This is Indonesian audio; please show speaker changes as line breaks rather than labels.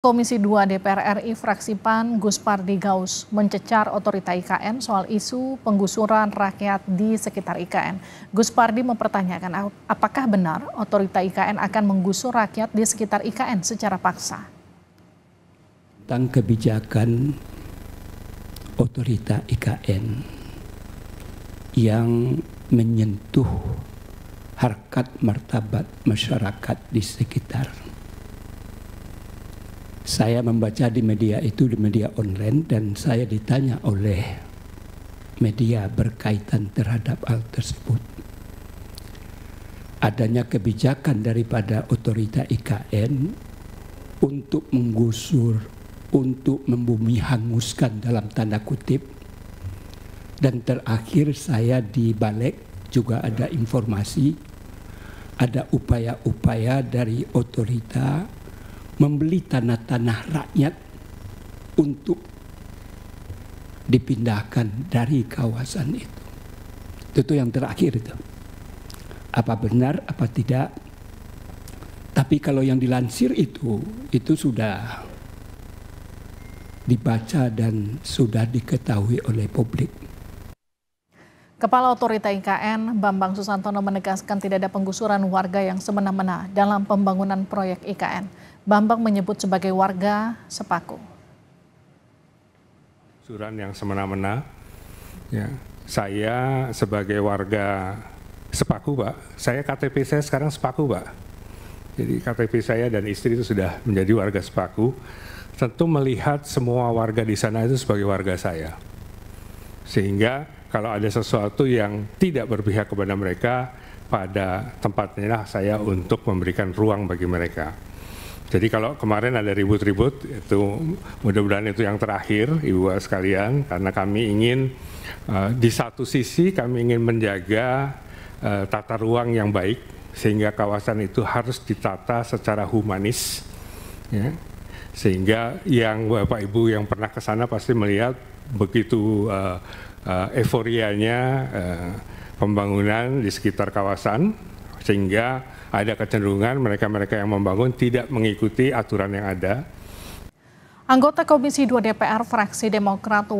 Komisi 2 DPR RI fraksi PAN Gus Pardi Gaus mencecar otorita IKN soal isu penggusuran rakyat di sekitar IKN. Gus Pardi mempertanyakan apakah benar otorita IKN akan menggusur rakyat di sekitar IKN secara paksa.
Tentang kebijakan otorita IKN yang menyentuh harkat martabat masyarakat di sekitar saya membaca di media itu di media online dan saya ditanya oleh media berkaitan terhadap hal tersebut. Adanya kebijakan daripada otorita IKN untuk menggusur, untuk membumi hanguskan dalam tanda kutip. Dan terakhir saya di balik juga ada informasi ada upaya-upaya dari otorita membeli tanah-tanah rakyat untuk dipindahkan dari kawasan itu. Itu yang terakhir itu. Apa benar, apa tidak. Tapi kalau yang dilansir itu, itu sudah dibaca dan sudah diketahui oleh publik.
Kepala Otorita IKN, Bambang Susantono menegaskan tidak ada penggusuran warga yang semena-mena dalam pembangunan proyek IKN. Bambang menyebut sebagai warga Sepaku.
Suran yang semena-mena, ya. saya sebagai warga Sepaku, Pak. Saya KTP saya sekarang Sepaku, Pak. Jadi KTP saya dan istri itu sudah menjadi warga Sepaku. Tentu melihat semua warga di sana itu sebagai warga saya. Sehingga kalau ada sesuatu yang tidak berpihak kepada mereka, pada tempatnya saya untuk memberikan ruang bagi mereka. Jadi kalau kemarin ada ribut-ribut itu mudah-mudahan itu yang terakhir Ibu sekalian karena kami ingin uh, di satu sisi kami ingin menjaga uh, tata ruang yang baik sehingga kawasan itu harus ditata secara humanis ya. Sehingga yang Bapak Ibu yang pernah ke sana pasti melihat begitu uh, uh, euforianya uh, pembangunan di sekitar kawasan sehingga ada kecenderungan mereka-mereka yang membangun tidak mengikuti aturan yang ada.
Anggota Komisi 2 DPR fraksi Demokrat